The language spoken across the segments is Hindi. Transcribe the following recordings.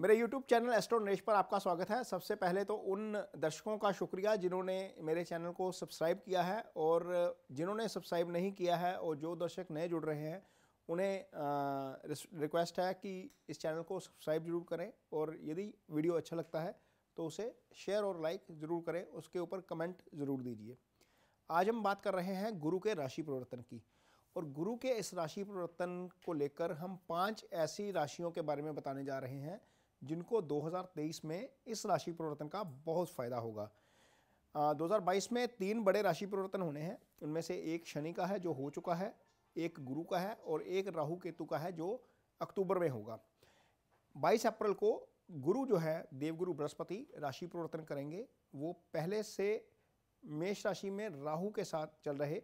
मेरे YouTube चैनल एस्ट्रो नरेश पर आपका स्वागत है सबसे पहले तो उन दर्शकों का शुक्रिया जिन्होंने मेरे चैनल को सब्सक्राइब किया है और जिन्होंने सब्सक्राइब नहीं किया है और जो दर्शक नए जुड़ रहे हैं उन्हें रिक्वेस्ट है कि इस चैनल को सब्सक्राइब जरूर करें और यदि वीडियो अच्छा लगता है तो उसे शेयर और लाइक ज़रूर करें उसके ऊपर कमेंट ज़रूर दीजिए आज हम बात कर रहे हैं गुरु के राशि परिवर्तन की और गुरु के इस राशि परिवर्तन को लेकर हम पांच ऐसी राशियों के बारे में बताने जा रहे हैं जिनको 2023 में इस राशि परिवर्तन का बहुत फ़ायदा होगा 2022 में तीन बड़े राशि परिवर्तन होने हैं उनमें से एक शनि का है जो हो चुका है एक गुरु का है और एक राहु केतु का है जो अक्टूबर में होगा 22 अप्रैल को गुरु जो है देवगुरु बृहस्पति राशि परिवर्तन करेंगे वो पहले से मेष राशि में राहु के साथ चल रहे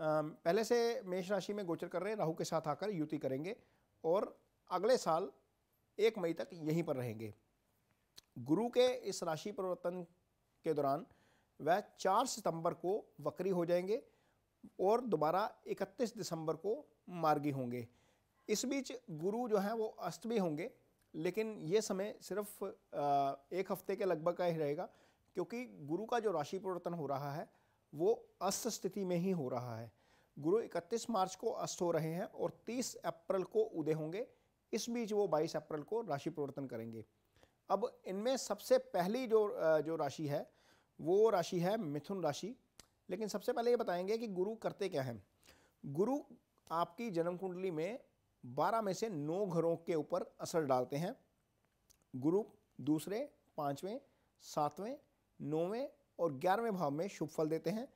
पहले से मेष राशि में गोचर कर रहे राहु के साथ आकर युति करेंगे और अगले साल एक मई तक यहीं पर रहेंगे गुरु के इस राशि परिवर्तन के दौरान वह चार सितंबर को वक्री हो जाएंगे और दोबारा 31 दिसंबर को मार्गी होंगे इस बीच गुरु जो हैं वो अस्त भी होंगे लेकिन ये समय सिर्फ एक हफ्ते के लगभग का ही रहेगा क्योंकि गुरु का जो राशि परिवर्तन हो रहा है वो अस्त स्थिति में ही हो रहा है गुरु 31 मार्च को अस्त हो रहे हैं और 30 अप्रैल को उदय होंगे इस बीच वो 22 अप्रैल को राशि परिवर्तन करेंगे अब इनमें सबसे पहली जो जो राशि है वो राशि है मिथुन राशि लेकिन सबसे पहले ये बताएंगे कि गुरु करते क्या हैं गुरु आपकी जन्म कुंडली में बारह में से नौ घरों के ऊपर असर डालते हैं गुरु दूसरे पाँचवें सातवें नौवें और ग्यारहवें भाव में शुभ फल देते हैं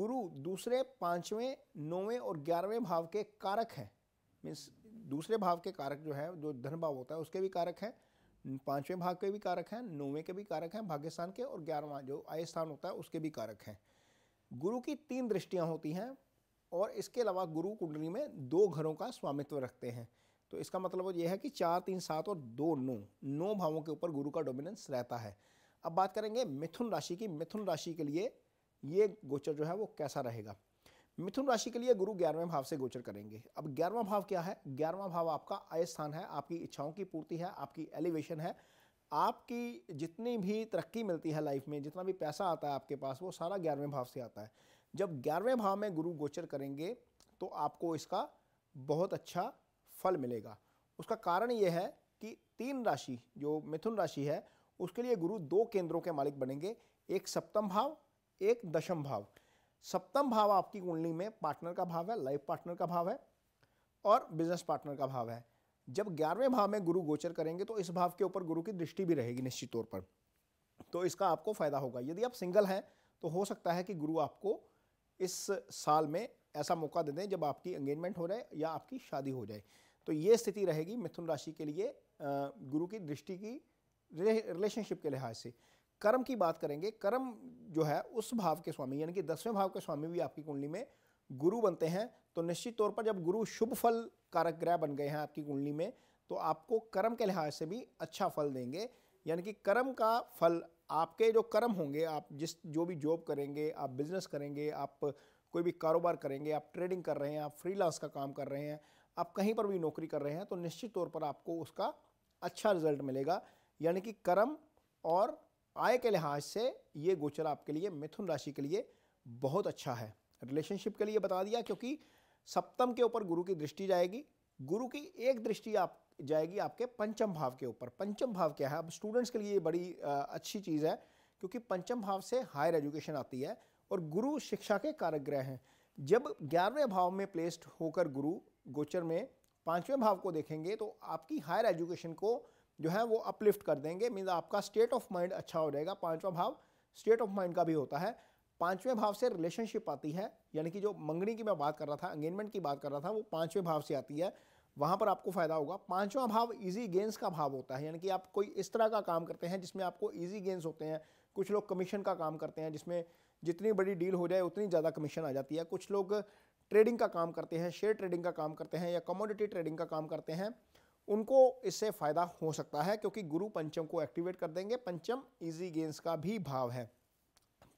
गुरु दूसरे पाँचवें नौवें और ग्यारहवें भाव के कारक हैं मीन्स दूसरे भाव के कारक जो है जो धन भाव होता है उसके भी कारक हैं पांचवें भाव के भी कारक हैं नौवें के भी कारक हैं भाग्यस्थान के और ग्यारहवा जो आय स्थान होता है उसके भी कारक हैं गुरु की तीन दृष्टियाँ होती हैं और इसके अलावा गुरु कुंडली में दो घरों का स्वामित्व रखते हैं तो इसका मतलब यह है कि चार तीन सात और दो नौ नौ भावों के ऊपर गुरु का डोमिनेंस रहता है अब बात करेंगे मिथुन राशि की मिथुन राशि के लिए ये गोचर जो है वो कैसा रहेगा मिथुन राशि के लिए गुरु ग्यारहवें भाव से गोचर करेंगे अब ग्यारहवा भाव क्या है ग्यारहवा भाव आपका आय स्थान है आपकी इच्छाओं की पूर्ति है आपकी एलिवेशन है आपकी जितनी भी तरक्की मिलती है लाइफ में जितना भी पैसा आता है आपके पास वो सारा ग्यारहवें भाव से आता है जब ग्यारहवें भाव में गुरु गोचर करेंगे तो आपको इसका बहुत अच्छा फल मिलेगा उसका कारण ये है कि तीन राशि जो मिथुन राशि है उसके लिए गुरु दो केंद्रों के मालिक बनेंगे एक सप्तम भाव एक दशम भाव सप्तम भाव आपकी कुंडली में पार्टनर का भाव है लाइफ पार्टनर का भाव है और बिजनेस पार्टनर का भाव है जब ग्यारहवें भाव में गुरु गोचर करेंगे तो इस भाव के ऊपर गुरु की दृष्टि भी रहेगी निश्चित तौर पर तो इसका आपको फायदा होगा यदि आप सिंगल हैं तो हो सकता है कि गुरु आपको इस साल में ऐसा मौका दे दें जब आपकी एंगेजमेंट हो जाए या आपकी शादी हो जाए तो ये स्थिति रहेगी मिथुन राशि के लिए गुरु की दृष्टि की रिलेशनशिप के लिहाज से कर्म की बात करेंगे कर्म जो है उस भाव के स्वामी यानी कि दसवें भाव के स्वामी भी आपकी कुंडली में गुरु बनते हैं तो निश्चित तौर पर जब गुरु शुभ फल कारक ग्रह बन गए हैं आपकी कुंडली में तो आपको कर्म के लिहाज से भी अच्छा फल देंगे यानी कि कर्म का फल आपके जो कर्म होंगे आप जिस जो भी जॉब करेंगे आप बिजनेस करेंगे आप कोई भी कारोबार करेंगे आप ट्रेडिंग कर रहे हैं आप फ्रीलांस का काम कर रहे हैं आप कहीं पर भी नौकरी कर रहे हैं तो निश्चित तौर पर आपको उसका अच्छा रिजल्ट मिलेगा यानी कि कर्म और आय के लिहाज से ये गोचर आपके लिए मिथुन राशि के लिए बहुत अच्छा है रिलेशनशिप के लिए बता दिया क्योंकि सप्तम के ऊपर गुरु की दृष्टि जाएगी गुरु की एक दृष्टि आप जाएगी आपके पंचम भाव के ऊपर पंचम भाव क्या है अब स्टूडेंट्स के लिए बड़ी अच्छी चीज़ है क्योंकि पंचम भाव से हायर एजुकेशन आती है और गुरु शिक्षा के कारक ग्रह हैं जब ग्यारहवें भाव में प्लेस्ड होकर गुरु गोचर में पाँचवें भाव को देखेंगे तो आपकी हायर एजुकेशन को जो है वो अपलिफ्ट कर देंगे मीन्स आपका स्टेट ऑफ माइंड अच्छा हो जाएगा पाँचवा भाव स्टेट ऑफ माइंड का भी होता है पांचवें भाव से रिलेशनशिप आती है यानी कि जो मंगनी की मैं बात कर रहा था एंगेजमेंट की बात कर रहा था वो पांचवें भाव से आती है वहाँ पर आपको फायदा होगा पांचवा भाव इजी गेंस का भाव होता है यानी कि आप कोई इस तरह का काम करते हैं जिसमें आपको इजी गेंस होते हैं कुछ लोग कमीशन का काम करते हैं जिसमें जितनी बड़ी डील हो जाए उतनी ज़्यादा कमीशन आ जाती है कुछ लोग ट्रेडिंग का काम करते हैं शेयर ट्रेडिंग का काम करते हैं या कमोडिटी ट्रेडिंग का काम करते हैं उनको इससे फ़ायदा हो सकता है क्योंकि गुरु पंचम को एक्टिवेट कर देंगे पंचम इजी गेंस का भी भाव है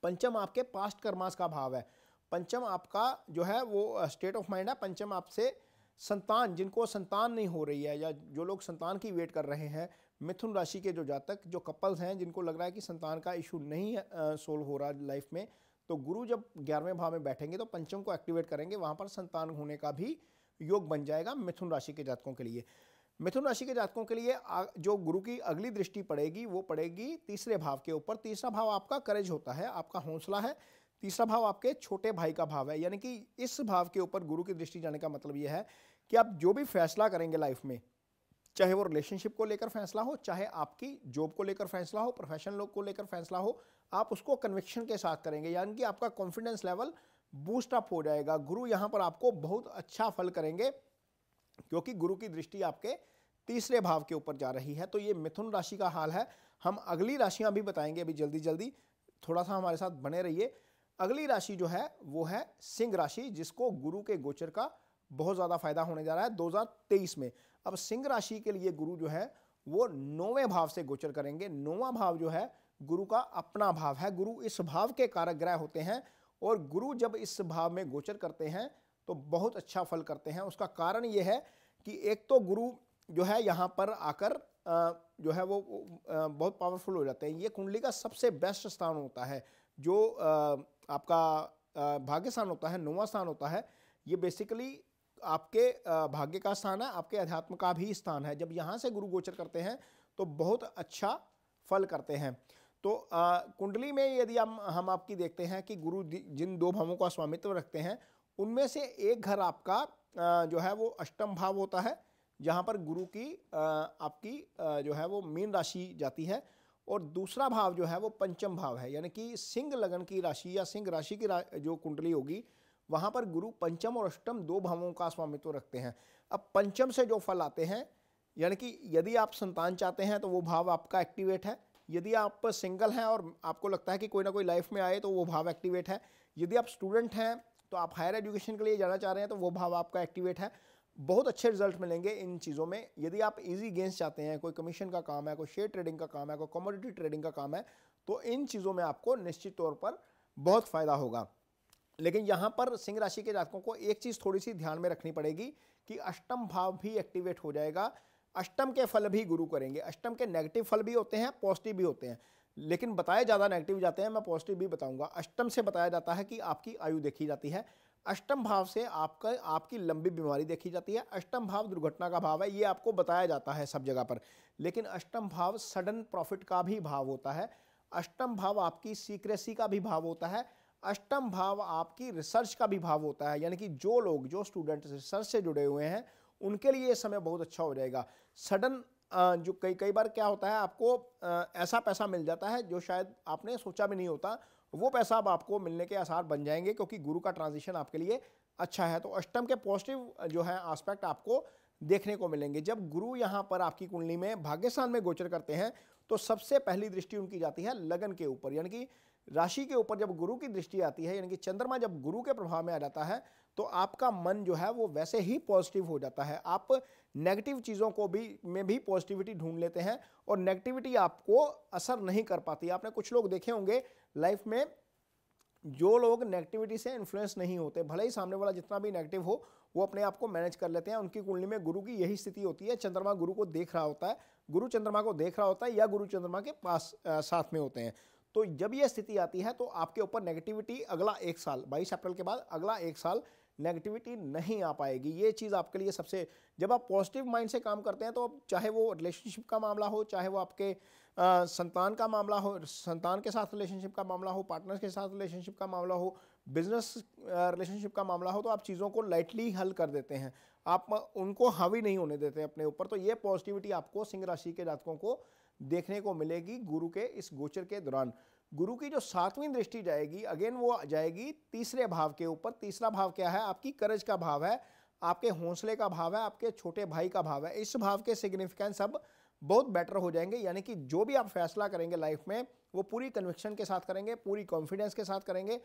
पंचम आपके पास्ट कर्मास का भाव है पंचम आपका जो है वो स्टेट ऑफ माइंड है पंचम आपसे संतान जिनको संतान नहीं हो रही है या जो लोग संतान की वेट कर रहे हैं मिथुन राशि के जो जातक जो कपल्स हैं जिनको लग रहा है कि संतान का इशू नहीं सोल्व हो रहा लाइफ में तो गुरु जब ग्यारहवें भाव में बैठेंगे तो पंचम को एक्टिवेट करेंगे वहाँ पर संतान होने का भी योग बन जाएगा मिथुन राशि के जातकों के लिए मिथुन राशि के जातकों के लिए जो गुरु की अगली दृष्टि पड़ेगी वो पड़ेगी तीसरे भाव के ऊपर तीसरा भाव आपका करेज होता है आपका हौसला है तीसरा भाव आपके छोटे भाई का भाव है यानी कि इस भाव के ऊपर गुरु की दृष्टि जाने का मतलब ये है कि आप जो भी फैसला करेंगे लाइफ में चाहे वो रिलेशनशिप को लेकर फैसला हो चाहे आपकी जॉब को लेकर फैसला हो प्रोफेशन लोग को लेकर फैसला हो आप उसको कन्विक्शन के साथ करेंगे यानी कि आपका कॉन्फिडेंस लेवल बूस्ट अप हो जाएगा गुरु यहाँ पर आपको बहुत अच्छा फल करेंगे क्योंकि गुरु की दृष्टि आपके तीसरे भाव के ऊपर जा रही है तो ये मिथुन राशि का हाल है हम अगली राशियां भी बताएंगे अभी जल्दी जल्दी थोड़ा सा हमारे साथ बने रहिए अगली राशि जो है वो है सिंह राशि जिसको गुरु के गोचर का बहुत ज़्यादा फायदा होने जा रहा है 2023 में अब सिंह राशि के लिए गुरु जो है वो नौवें भाव से गोचर करेंगे नौवा भाव जो है गुरु का अपना भाव है गुरु इस भाव के कारक ग्रह होते हैं और गुरु जब इस भाव में गोचर करते हैं तो बहुत अच्छा फल करते हैं उसका कारण ये है कि एक तो गुरु जो है यहाँ पर आकर जो है वो बहुत पावरफुल हो जाते हैं ये कुंडली का सबसे बेस्ट स्थान होता है जो आपका भाग्य स्थान होता है नौवा स्थान होता है ये बेसिकली आपके भाग्य का स्थान है आपके अध्यात्म का भी स्थान है जब यहाँ से गुरु गोचर करते हैं तो बहुत अच्छा फल करते हैं तो कुंडली में यदि हम हम आपकी देखते हैं कि गुरु जिन दो भावों का स्वामित्व रखते हैं उनमें से एक घर आपका जो है वो अष्टम भाव होता है जहाँ पर गुरु की आपकी जो है वो मीन राशि जाती है और दूसरा भाव जो है वो पंचम भाव है यानी कि सिंह लगन की राशि या सिंह राशि की जो कुंडली होगी वहाँ पर गुरु पंचम और अष्टम दो भावों का स्वामित्व रखते हैं अब पंचम से जो फल आते हैं यानी कि यदि आप संतान चाहते हैं तो वो भाव आपका एक्टिवेट है यदि आप सिंगल हैं और आपको लगता है कि कोई ना कोई लाइफ में आए तो वो भाव एक्टिवेट है यदि आप स्टूडेंट हैं तो आप हायर एजुकेशन के लिए जाना चाह रहे हैं तो वो भाव आपका एक्टिवेट है बहुत अच्छे रिजल्ट मिलेंगे इन चीज़ों में यदि आप इजी गेंस चाहते हैं कोई कमीशन का काम है कोई शेयर ट्रेडिंग का काम है कोई कमोडिटी ट्रेडिंग का काम है तो इन चीज़ों में आपको निश्चित तौर पर बहुत फ़ायदा होगा लेकिन यहाँ पर सिंह राशि के जातकों को एक चीज़ थोड़ी सी ध्यान में रखनी पड़ेगी कि अष्टम भाव भी एक्टिवेट हो जाएगा अष्टम के फल भी गुरु करेंगे अष्टम के नेगेटिव फल भी होते हैं पॉजिटिव भी होते हैं लेकिन बताए ज़्यादा नेगेटिव जाते हैं मैं पॉजिटिव भी बताऊंगा अष्टम से बताया जाता है कि आपकी आयु देखी जाती है अष्टम भाव से आपका आपकी लंबी बीमारी देखी जाती है अष्टम भाव दुर्घटना का भाव है ये आपको बताया जाता है सब जगह पर लेकिन अष्टम भाव सडन प्रॉफिट का भी भाव होता है अष्टम भाव आपकी सीक्रेसी का भी भाव होता है अष्टम भाव आपकी रिसर्च का भी भाव होता है यानी कि जो लोग जो स्टूडेंट रिसर्च से जुड़े हुए हैं उनके लिए ये समय बहुत अच्छा हो जाएगा सडन जो कई कई बार क्या होता है आपको ऐसा पैसा मिल जाता है जो शायद आपने सोचा भी नहीं होता वो पैसा अब आपको मिलने के आसार बन जाएंगे क्योंकि गुरु का ट्रांजिशन आपके लिए अच्छा है तो अष्टम के पॉजिटिव जो है आस्पेक्ट आपको देखने को मिलेंगे जब गुरु यहाँ पर आपकी कुंडली में भाग्यस्थान में गोचर करते हैं तो सबसे पहली दृष्टि उनकी जाती है लगन के ऊपर यानी कि राशि के ऊपर जब गुरु की दृष्टि आती है यानी कि चंद्रमा जब गुरु के प्रभाव में आ जाता है तो आपका मन जो है वो वैसे ही पॉजिटिव हो जाता है आप नेगेटिव चीज़ों को भी में भी पॉजिटिविटी ढूंढ लेते हैं और नेगेटिविटी आपको असर नहीं कर पाती आपने कुछ लोग देखे होंगे लाइफ में जो लोग नेगेटिविटी से इन्फ्लुएंस नहीं होते भले ही सामने वाला जितना भी नेगेटिव हो वो अपने आप को मैनेज कर लेते हैं उनकी कुंडली में गुरु की यही स्थिति होती है चंद्रमा गुरु को देख रहा होता है गुरु चंद्रमा को देख रहा होता है या गुरु चंद्रमा के पास आ, साथ में होते हैं तो जब यह स्थिति आती है तो आपके ऊपर नेगेटिविटी अगला एक साल बाईस अप्रैल के बाद अगला एक साल नेगेटिविटी नहीं आ पाएगी ये चीज़ आपके लिए सबसे जब आप पॉजिटिव माइंड से काम करते हैं तो चाहे वो रिलेशनशिप का मामला हो चाहे वो आपके आ, संतान का मामला हो संतान के साथ रिलेशनशिप का मामला हो पार्टनर्स के साथ रिलेशनशिप का मामला हो बिजनेस रिलेशनशिप का मामला हो तो आप चीज़ों को लाइटली हल कर देते हैं आप उनको हावी नहीं होने देते अपने ऊपर तो ये पॉजिटिविटी आपको सिंह राशि के जातकों को देखने को मिलेगी गुरु के इस गोचर के दौरान गुरु की जो सातवीं दृष्टि जाएगी अगेन वो जाएगी तीसरे भाव के ऊपर तीसरा भाव क्या है आपकी करज का भाव है आपके हौसले का भाव है आपके छोटे भाई का भाव है इस भाव के सिग्निफिकेंस अब बहुत बेटर हो जाएंगे यानी कि जो भी आप फैसला करेंगे लाइफ में वो पूरी कन्विक्शन के साथ करेंगे पूरी कॉन्फिडेंस के साथ करेंगे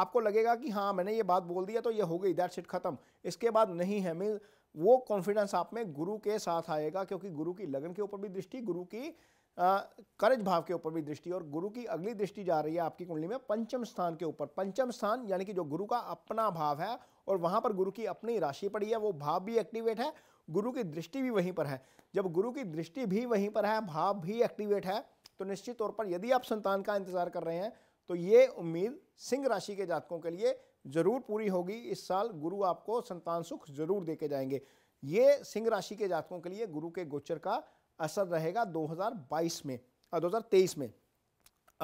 आपको लगेगा कि हाँ मैंने ये बात बोल दिया तो ये हो गई दैट शिट खत्म इसके बाद नहीं है मीन वो कॉन्फिडेंस आप में गुरु के साथ आएगा क्योंकि गुरु की लगन के ऊपर भी दृष्टि गुरु की कर्ज भाव के ऊपर भी दृष्टि और गुरु की अगली दृष्टि जा रही है आपकी कुंडली में पंचम स्थान के ऊपर पंचम स्थान यानी कि जो गुरु का अपना भाव है और वहां पर गुरु की अपनी राशि पड़ी है वो भाव भी एक्टिवेट है गुरु की दृष्टि भी वहीं पर है जब गुरु की दृष्टि भी वहीं पर है भाव भी एक्टिवेट है तो निश्चित तौर पर यदि आप संतान का इंतजार कर रहे हैं तो ये उम्मीद सिंह राशि के जातकों के लिए जरूर पूरी होगी इस साल गुरु आपको संतान सुख जरूर दे के जाएंगे ये सिंह राशि के जातकों के लिए गुरु के गोचर का असर रहेगा 2022 में 2023 में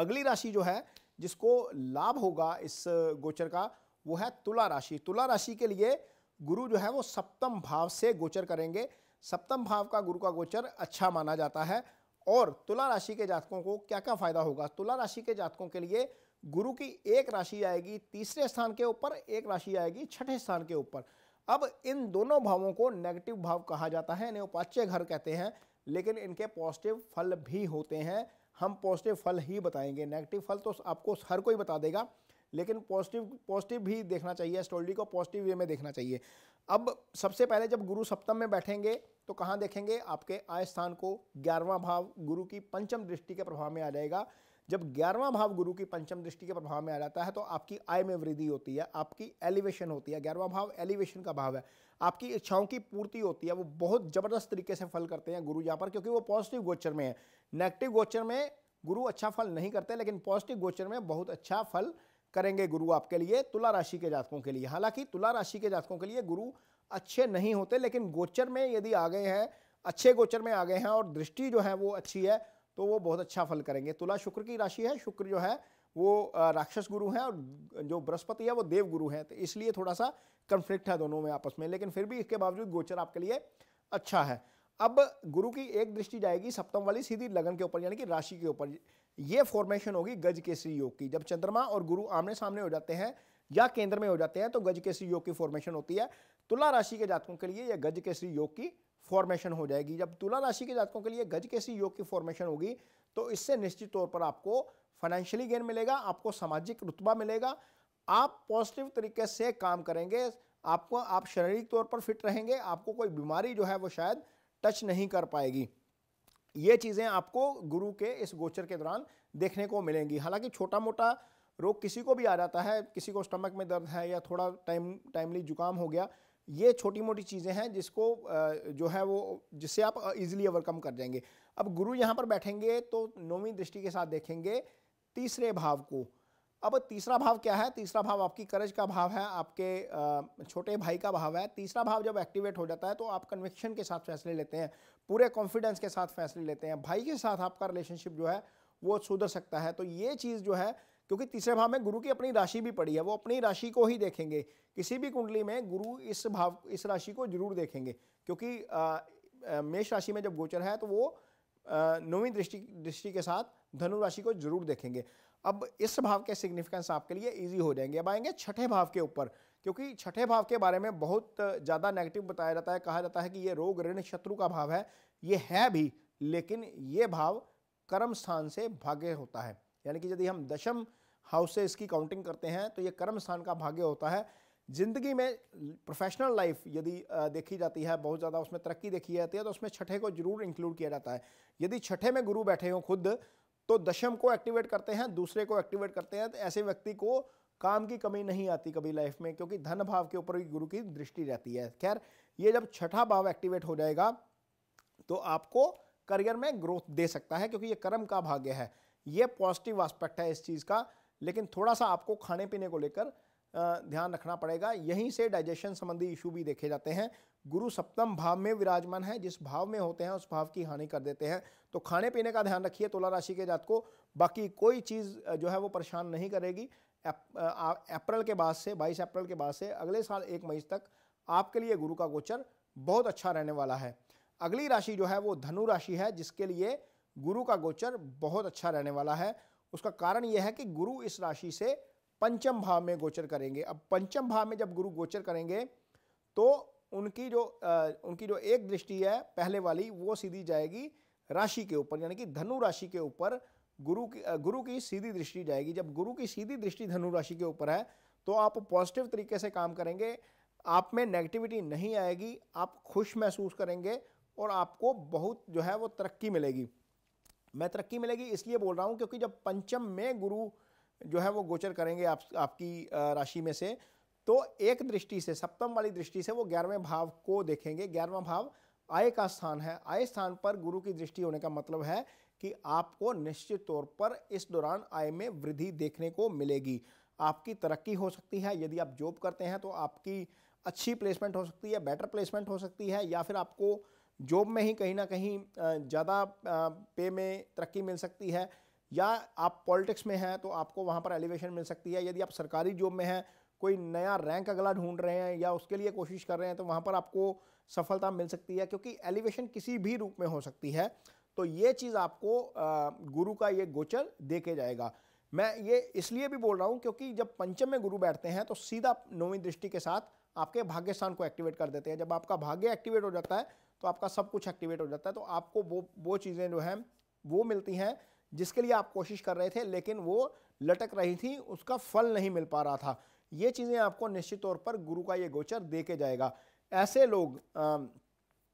अगली राशि जो है जिसको लाभ होगा इस गोचर का वो है तुला राशि तुला राशि के लिए गुरु जो है वो सप्तम भाव से गोचर करेंगे सप्तम भाव का गुरु का गोचर अच्छा माना जाता है और तुला राशि के जातकों को क्या क्या फायदा होगा तुला राशि के जातकों के लिए गुरु की एक राशि आएगी तीसरे स्थान के ऊपर एक राशि आएगी छठे स्थान के ऊपर अब इन दोनों भावों को नेगेटिव भाव कहा जाता है इन्हें उपाच्य घर कहते हैं लेकिन इनके पॉजिटिव फल भी होते हैं हम पॉजिटिव फल ही बताएंगे नेगेटिव फल तो आपको हर कोई बता देगा लेकिन पॉजिटिव पॉजिटिव भी देखना चाहिए एस्ट्रोलॉजी को पॉजिटिव वे में देखना चाहिए अब सबसे पहले जब गुरु सप्तम में बैठेंगे तो कहाँ देखेंगे आपके आय स्थान को ग्यारहवां भाव गुरु की पंचम दृष्टि के प्रभाव में आ जाएगा जब ग्यारहवां भाव गुरु की पंचम दृष्टि के प्रभाव में आ जाता है तो आपकी आय में वृद्धि होती है आपकी एलिवेशन होती है ग्यारहवां भाव एलिवेशन का भाव है आपकी इच्छाओं की पूर्ति होती है वो बहुत ज़बरदस्त तरीके से फल करते हैं गुरु यहाँ पर क्योंकि वो पॉजिटिव गोचर में है नेगेटिव गोचर में गुरु अच्छा फल नहीं करते लेकिन पॉजिटिव गोचर में बहुत अच्छा फल करेंगे गुरु आपके लिए तुला राशि के जातकों के लिए हालांकि तुला राशि के जातकों के लिए गुरु अच्छे नहीं होते लेकिन गोचर में यदि आ गए हैं अच्छे गोचर में आ गए हैं और दृष्टि जो है वो अच्छी है तो वो बहुत अच्छा फल करेंगे तुला शुक्र की राशि है शुक्र जो है वो राक्षस गुरु हैं और जो बृहस्पति है वो देव गुरु हैं तो इसलिए थोड़ा सा कन्फ्लिक्ट है दोनों में आपस में लेकिन फिर भी इसके बावजूद गोचर आपके लिए अच्छा है अब गुरु की एक दृष्टि जाएगी सप्तम वाली सीधी लगन के ऊपर यानी कि राशि के ऊपर ये फॉर्मेशन होगी गज केसरी योग की जब चंद्रमा और गुरु आमने सामने हो जाते हैं या केंद्र में हो जाते हैं तो गज केसरी योग की फॉर्मेशन होती है तुला राशि के जातकों के लिए यह गज केसरी योग की फॉर्मेशन हो जाएगी जब तुला राशि के जातकों के लिए गज केसरी योग की फॉर्मेशन होगी तो इससे निश्चित तौर पर आपको फाइनेंशियली गेन मिलेगा आपको सामाजिक रुतबा मिलेगा आप पॉजिटिव तरीके से काम करेंगे आपको आप शारीरिक तौर पर फिट रहेंगे आपको कोई बीमारी जो है वो शायद टच नहीं कर पाएगी ये चीज़ें आपको गुरु के इस गोचर के दौरान देखने को मिलेंगी हालांकि छोटा मोटा रोग किसी को भी आ जाता है किसी को स्टमक में दर्द है या थोड़ा टाइम टाइमली जुकाम हो गया ये छोटी मोटी चीज़ें हैं जिसको जो है वो जिससे आप इजीली ओवरकम कर जाएंगे अब गुरु यहाँ पर बैठेंगे तो नौवीं दृष्टि के साथ देखेंगे तीसरे भाव को अब तीसरा भाव क्या है तीसरा भाव आपकी करज का भाव है आपके छोटे भाई का भाव है तीसरा भाव जब एक्टिवेट हो जाता है तो आप कन्विक्शन के साथ फैसले लेते हैं पूरे कॉन्फिडेंस के साथ फैसले लेते हैं भाई के साथ आपका रिलेशनशिप जो है वो सुधर सकता है तो ये चीज़ जो है क्योंकि तीसरे भाव में गुरु की अपनी राशि भी पड़ी है वो अपनी राशि को ही देखेंगे किसी भी कुंडली में गुरु इस भाव इस राशि को जरूर देखेंगे क्योंकि मेष राशि में जब गोचर है तो वो नौवीं दृष्टि दृष्टि के साथ धनु राशि को जरूर देखेंगे अब इस भाव के सिग्निफिकेंस आपके लिए इजी हो जाएंगे अब आएंगे छठे भाव के ऊपर क्योंकि छठे भाव के बारे में बहुत ज़्यादा नेगेटिव बताया जाता है कहा जाता है कि ये रोग ऋण शत्रु का भाव है ये है भी लेकिन ये भाव कर्म स्थान से भाग्य होता है यानी कि यदि हम दशम हाउस से इसकी काउंटिंग करते हैं तो ये कर्म स्थान का भाग्य होता है ज़िंदगी में प्रोफेशनल लाइफ यदि देखी जाती है बहुत ज़्यादा उसमें तरक्की देखी जाती है तो उसमें छठे को जरूर इंक्लूड किया जाता है यदि छठे में गुरु बैठे हों खुद तो दशम को एक्टिवेट करते हैं दूसरे को एक्टिवेट करते हैं तो ऐसे व्यक्ति को काम की कमी नहीं आती कभी लाइफ में क्योंकि धन भाव के ऊपर भी गुरु की दृष्टि रहती है खैर ये जब छठा भाव एक्टिवेट हो जाएगा तो आपको करियर में ग्रोथ दे सकता है क्योंकि ये कर्म का भाग्य है ये पॉजिटिव आस्पेक्ट है इस चीज़ का लेकिन थोड़ा सा आपको खाने पीने को लेकर ध्यान रखना पड़ेगा यहीं से डाइजेशन संबंधी इशू भी देखे जाते हैं गुरु सप्तम भाव में विराजमान है जिस भाव में होते हैं उस भाव की हानि कर देते हैं तो खाने पीने का ध्यान रखिए तुला राशि के जात को बाकी कोई चीज़ जो है वो परेशान नहीं करेगी अप्रैल के बाद से बाईस अप्रैल के बाद से अगले साल एक मई तक आपके लिए गुरु का गोचर बहुत अच्छा रहने वाला है अगली राशि जो है वो धनु राशि है जिसके लिए गुरु का गोचर बहुत अच्छा रहने वाला है उसका कारण यह है कि गुरु इस राशि से पंचम भाव में गोचर करेंगे अब पंचम भाव में जब गुरु गोचर करेंगे तो उनकी जो आ, उनकी जो एक दृष्टि है पहले वाली वो सीधी जाएगी राशि के ऊपर यानी कि धनु राशि के ऊपर गुरु की गुरु की सीधी दृष्टि जाएगी जब गुरु की सीधी दृष्टि धनु राशि के ऊपर है तो आप पॉजिटिव तरीके से काम करेंगे आप में नेगेटिविटी नहीं आएगी आप खुश महसूस करेंगे और आपको बहुत जो है वो तरक्की मिलेगी मैं तरक्की मिलेगी इसलिए बोल रहा हूँ क्योंकि जब पंचम में गुरु जो है वो गोचर करेंगे आप आपकी राशि में से तो एक दृष्टि से सप्तम वाली दृष्टि से वो ग्यारहवें भाव को देखेंगे ग्यारहवा भाव आय का स्थान है आय स्थान पर गुरु की दृष्टि होने का मतलब है कि आपको निश्चित तौर पर इस दौरान आय में वृद्धि देखने को मिलेगी आपकी तरक्की हो सकती है यदि आप जॉब करते हैं तो आपकी अच्छी प्लेसमेंट हो सकती है बेटर प्लेसमेंट हो सकती है या फिर आपको जॉब में ही कहीं ना कहीं ज़्यादा पे में तरक्की मिल सकती है या आप पॉलिटिक्स में हैं तो आपको वहाँ पर एलिवेशन मिल सकती है यदि आप सरकारी जॉब में हैं कोई नया रैंक अगला ढूंढ रहे हैं या उसके लिए कोशिश कर रहे हैं तो वहाँ पर आपको सफलता मिल सकती है क्योंकि एलिवेशन किसी भी रूप में हो सकती है तो ये चीज़ आपको गुरु का ये गोचर दे के जाएगा मैं ये इसलिए भी बोल रहा हूँ क्योंकि जब पंचम में गुरु बैठते हैं तो सीधा नौवीं दृष्टि के साथ आपके भाग्यस्थान को एक्टिवेट कर देते हैं जब आपका भाग्य एक्टिवेट हो जाता है तो आपका सब कुछ एक्टिवेट हो जाता है तो आपको वो वो चीज़ें जो हैं वो मिलती हैं जिसके लिए आप कोशिश कर रहे थे लेकिन वो लटक रही थी उसका फल नहीं मिल पा रहा था ये चीज़ें आपको निश्चित तौर पर गुरु का ये गोचर दे के जाएगा ऐसे लोग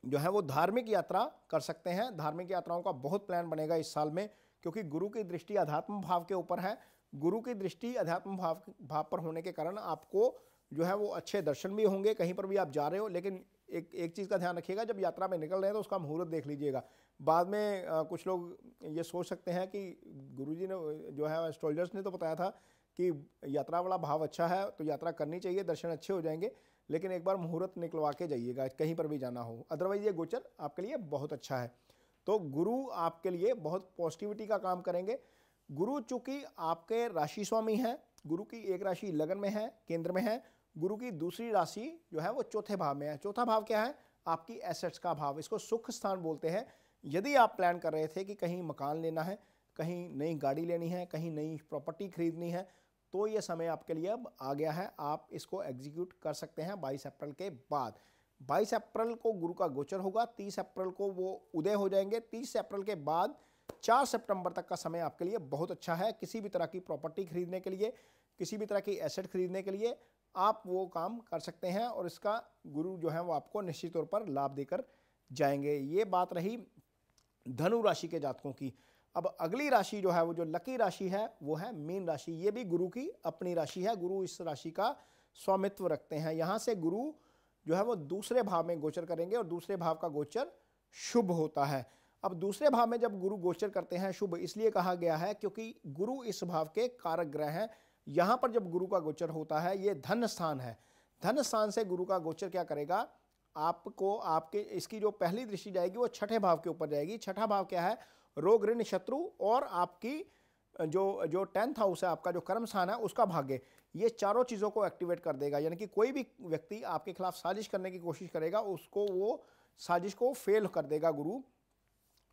जो है वो धार्मिक यात्रा कर सकते हैं धार्मिक यात्राओं का बहुत प्लान बनेगा इस साल में क्योंकि गुरु की दृष्टि अध्यात्म भाव के ऊपर है गुरु की दृष्टि अध्यात्म भाव भाव पर होने के कारण आपको जो है वो अच्छे दर्शन भी होंगे कहीं पर भी आप जा रहे हो लेकिन एक एक चीज़ का ध्यान रखिएगा जब यात्रा में निकल रहे हैं तो उसका मुहूर्त देख लीजिएगा बाद में आ, कुछ लोग ये सोच सकते हैं कि गुरुजी ने जो है एस्ट्रोलॉजर्स ने तो बताया था कि यात्रा वाला भाव अच्छा है तो यात्रा करनी चाहिए दर्शन अच्छे हो जाएंगे लेकिन एक बार मुहूर्त निकलवा के जाइएगा कहीं पर भी जाना हो अदरवाइज़ ये गोचर आपके लिए बहुत अच्छा है तो गुरु आपके लिए बहुत पॉजिटिविटी का काम करेंगे गुरु चूँकि आपके राशि स्वामी हैं गुरु की एक राशि लगन में है केंद्र में है गुरु की दूसरी राशि जो है वो चौथे भाव में है चौथा भाव क्या है आपकी एसेट्स का भाव इसको सुख स्थान बोलते हैं यदि आप प्लान कर रहे थे कि कहीं मकान लेना है कहीं नई गाड़ी लेनी है कहीं नई प्रॉपर्टी खरीदनी है तो ये समय आपके लिए अब आ गया है आप इसको एग्जीक्यूट कर सकते हैं बाईस अप्रैल के बाद बाईस अप्रैल को गुरु का गोचर होगा तीस अप्रैल को वो उदय हो जाएंगे तीस अप्रैल के बाद चार सितंबर तक का समय आपके लिए बहुत अच्छा है किसी भी तरह की प्रॉपर्टी खरीदने के लिए किसी भी तरह की एसेट खरीदने के लिए आप वो काम कर सकते हैं और इसका गुरु जो है वो आपको निश्चित तौर पर लाभ देकर जाएंगे ये बात रही धनु राशि के जातकों की अब अगली राशि जो है वो जो लकी राशि है वो है मीन राशि ये भी गुरु की अपनी राशि है गुरु इस राशि का स्वामित्व रखते हैं यहाँ से गुरु जो है वो दूसरे भाव में गोचर करेंगे और दूसरे भाव का गोचर शुभ होता है अब दूसरे भाव में जब गुरु गोचर करते हैं शुभ इसलिए कहा गया है क्योंकि गुरु इस भाव के कारक ग्रह हैं यहाँ पर जब गुरु का गोचर होता है ये धन स्थान है धन स्थान से गुरु का गोचर क्या करेगा आपको आपके इसकी जो पहली दृष्टि जाएगी वो छठे भाव के ऊपर जाएगी छठा भाव क्या है रोग ऋण शत्रु और आपकी जो जो टेंथ हाउस है आपका जो कर्म स्थान है उसका भाग्य ये चारों चीज़ों को एक्टिवेट कर देगा यानी कि कोई भी व्यक्ति आपके खिलाफ साजिश करने की कोशिश करेगा उसको वो साजिश को फेल कर देगा गुरु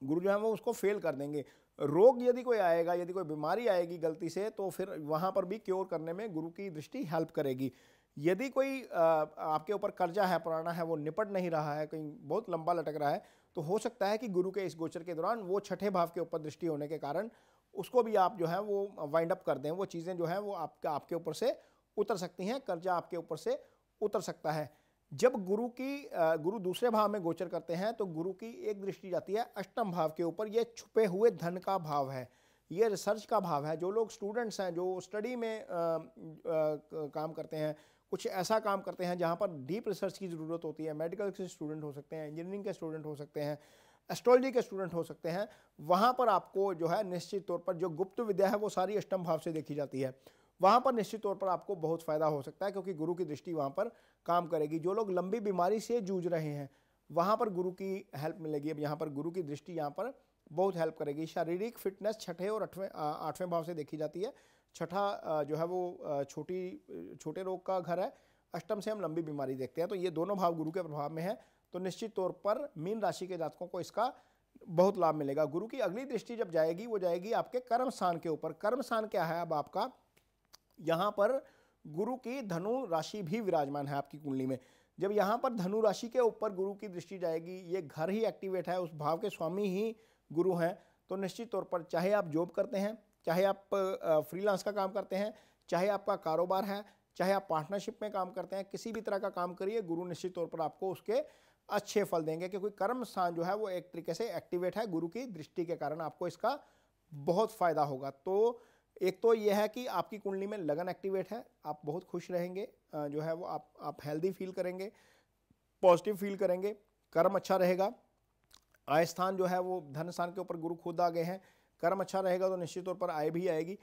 गुरु जो है वो उसको फेल कर देंगे रोग यदि कोई आएगा यदि कोई बीमारी आएगी गलती से तो फिर वहाँ पर भी क्योर करने में गुरु की दृष्टि हेल्प करेगी यदि कोई आपके ऊपर कर्जा है पुराना है वो निपट नहीं रहा है कहीं बहुत लंबा लटक रहा है तो हो सकता है कि गुरु के इस गोचर के दौरान वो छठे भाव के ऊपर दृष्टि होने के कारण उसको भी आप जो है वो वाइंड अप कर दें वो चीज़ें जो हैं वो आपका आपके ऊपर से उतर सकती हैं कर्जा आपके ऊपर से उतर सकता है जब गुरु की गुरु दूसरे भाव में गोचर करते हैं तो गुरु की एक दृष्टि जाती है अष्टम भाव के ऊपर ये छुपे हुए धन का भाव है ये रिसर्च का भाव है जो लोग स्टूडेंट्स हैं जो स्टडी में आ, आ, काम करते हैं कुछ ऐसा काम करते हैं जहाँ पर डीप रिसर्च की ज़रूरत होती है मेडिकल के स्टूडेंट हो सकते हैं इंजीनियरिंग के स्टूडेंट हो सकते हैं एस्ट्रोलॉजी के स्टूडेंट हो सकते हैं वहाँ पर आपको जो है निश्चित तौर पर जो गुप्त विद्या है वो सारी अष्टम भाव से देखी जाती है वहाँ पर निश्चित तौर पर आपको बहुत फ़ायदा हो सकता है क्योंकि गुरु की दृष्टि वहाँ पर काम करेगी जो लोग लंबी बीमारी से जूझ रहे हैं वहाँ पर गुरु की हेल्प मिलेगी अब यहाँ पर गुरु की दृष्टि यहाँ पर बहुत हेल्प करेगी शारीरिक फिटनेस छठे और आठवें आठवें भाव से देखी जाती है छठा जो है वो छोटी छोटे रोग का घर है अष्टम से हम लंबी बीमारी देखते हैं तो ये दोनों भाव गुरु के प्रभाव में है तो निश्चित तौर पर मीन राशि के जातकों को इसका बहुत लाभ मिलेगा गुरु की अगली दृष्टि जब जाएगी वो जाएगी आपके कर्म स्थान के ऊपर कर्म स्थान क्या है अब आपका यहाँ पर गुरु की धनु राशि भी विराजमान है आपकी कुंडली में जब यहाँ पर धनु राशि के ऊपर गुरु की दृष्टि जाएगी ये घर ही एक्टिवेट है उस भाव के स्वामी ही गुरु हैं तो निश्चित तौर पर चाहे आप जॉब करते हैं चाहे आप फ्रीलांस का काम करते हैं चाहे आपका कारोबार है चाहे आप पार्टनरशिप में काम करते हैं किसी भी तरह का काम करिए गुरु निश्चित तौर पर आपको उसके अच्छे फल देंगे क्योंकि कर्म स्थान जो है वो एक तरीके से एक्टिवेट है गुरु की दृष्टि के कारण आपको इसका बहुत फ़ायदा होगा तो एक तो यह है कि आपकी कुंडली में लगन एक्टिवेट है आप बहुत खुश रहेंगे जो है वो आप आप हेल्दी फील करेंगे पॉजिटिव फील करेंगे कर्म अच्छा रहेगा आय स्थान जो है वो धन स्थान के ऊपर गुरु खुद आ गए हैं कर्म अच्छा रहेगा तो निश्चित तौर पर आय भी आएगी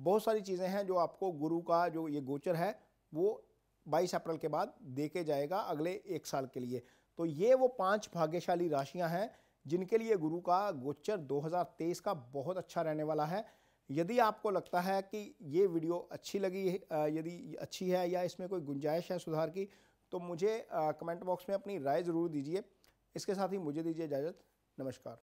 बहुत सारी चीज़ें हैं जो आपको गुरु का जो ये गोचर है वो बाईस अप्रैल के बाद दे के जाएगा अगले एक साल के लिए तो ये वो पांच भाग्यशाली राशियां हैं जिनके लिए गुरु का गोचर 2023 का बहुत अच्छा रहने वाला है यदि आपको लगता है कि ये वीडियो अच्छी लगी यदि अच्छी है या इसमें कोई गुंजाइश है सुधार की तो मुझे कमेंट बॉक्स में अपनी राय ज़रूर दीजिए इसके साथ ही मुझे दीजिए इजाज़त नमस्कार